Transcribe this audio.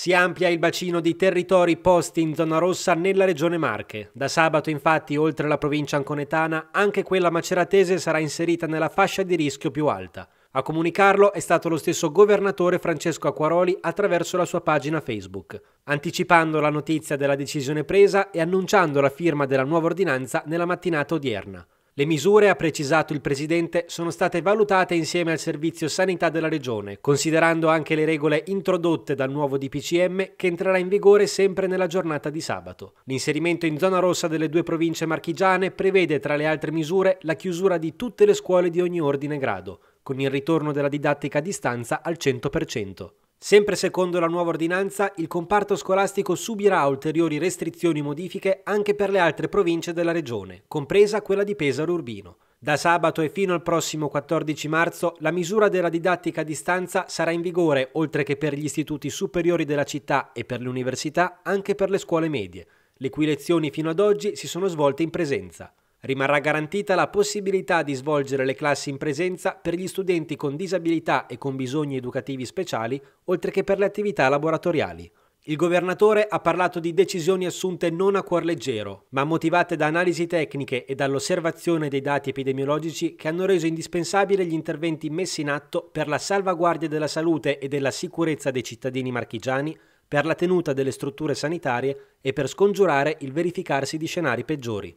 Si amplia il bacino di territori posti in zona rossa nella regione Marche. Da sabato infatti, oltre alla provincia anconetana, anche quella maceratese sarà inserita nella fascia di rischio più alta. A comunicarlo è stato lo stesso governatore Francesco Acquaroli attraverso la sua pagina Facebook, anticipando la notizia della decisione presa e annunciando la firma della nuova ordinanza nella mattinata odierna. Le misure, ha precisato il Presidente, sono state valutate insieme al Servizio Sanità della Regione, considerando anche le regole introdotte dal nuovo DPCM che entrerà in vigore sempre nella giornata di sabato. L'inserimento in zona rossa delle due province marchigiane prevede, tra le altre misure, la chiusura di tutte le scuole di ogni ordine e grado, con il ritorno della didattica a distanza al 100%. Sempre secondo la nuova ordinanza, il comparto scolastico subirà ulteriori restrizioni e modifiche anche per le altre province della regione, compresa quella di Pesaro Urbino. Da sabato e fino al prossimo 14 marzo la misura della didattica a distanza sarà in vigore, oltre che per gli istituti superiori della città e per le università, anche per le scuole medie, le cui lezioni fino ad oggi si sono svolte in presenza. Rimarrà garantita la possibilità di svolgere le classi in presenza per gli studenti con disabilità e con bisogni educativi speciali, oltre che per le attività laboratoriali. Il governatore ha parlato di decisioni assunte non a cuor leggero, ma motivate da analisi tecniche e dall'osservazione dei dati epidemiologici che hanno reso indispensabili gli interventi messi in atto per la salvaguardia della salute e della sicurezza dei cittadini marchigiani, per la tenuta delle strutture sanitarie e per scongiurare il verificarsi di scenari peggiori.